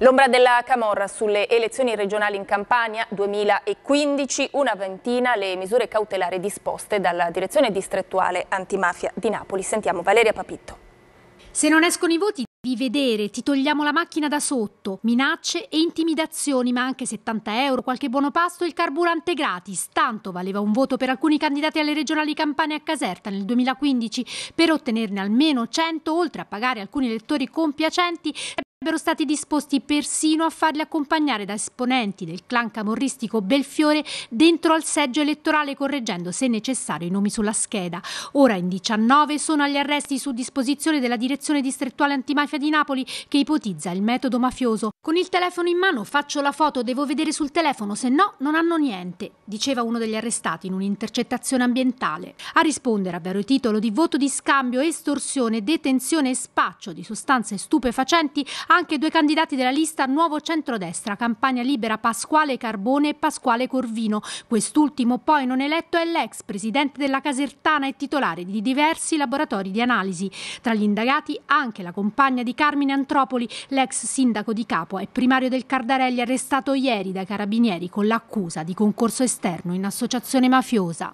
L'ombra della Camorra sulle elezioni regionali in Campania 2015, una ventina le misure cautelari disposte dalla direzione distrettuale antimafia di Napoli. Sentiamo Valeria Papitto. Se non escono i voti di vedere, ti togliamo la macchina da sotto, minacce e intimidazioni, ma anche 70 euro, qualche buono pasto e il carburante gratis. Tanto valeva un voto per alcuni candidati alle regionali campane a Caserta nel 2015. Per ottenerne almeno 100, oltre a pagare alcuni elettori compiacenti, sarebbero stati disposti persino a farli accompagnare da esponenti del clan camorristico Belfiore dentro al seggio elettorale correggendo se necessario i nomi sulla scheda. Ora in 19 sono agli arresti su disposizione della direzione distrettuale antimafia di Napoli che ipotizza il metodo mafioso. Con il telefono in mano faccio la foto, devo vedere sul telefono, se no non hanno niente, diceva uno degli arrestati in un'intercettazione ambientale. A rispondere a vero titolo di voto di scambio, estorsione, detenzione e spaccio di sostanze stupefacenti anche due candidati della lista Nuovo Centrodestra, Campagna Libera Pasquale Carbone e Pasquale Corvino. Quest'ultimo poi non eletto è l'ex presidente della Casertana e titolare di diversi laboratori di analisi. Tra gli indagati anche la compagna di Carmine Antropoli, l'ex sindaco di Capo Capua, il primario del Cardarelli arrestato ieri dai carabinieri con l'accusa di concorso esterno in associazione mafiosa.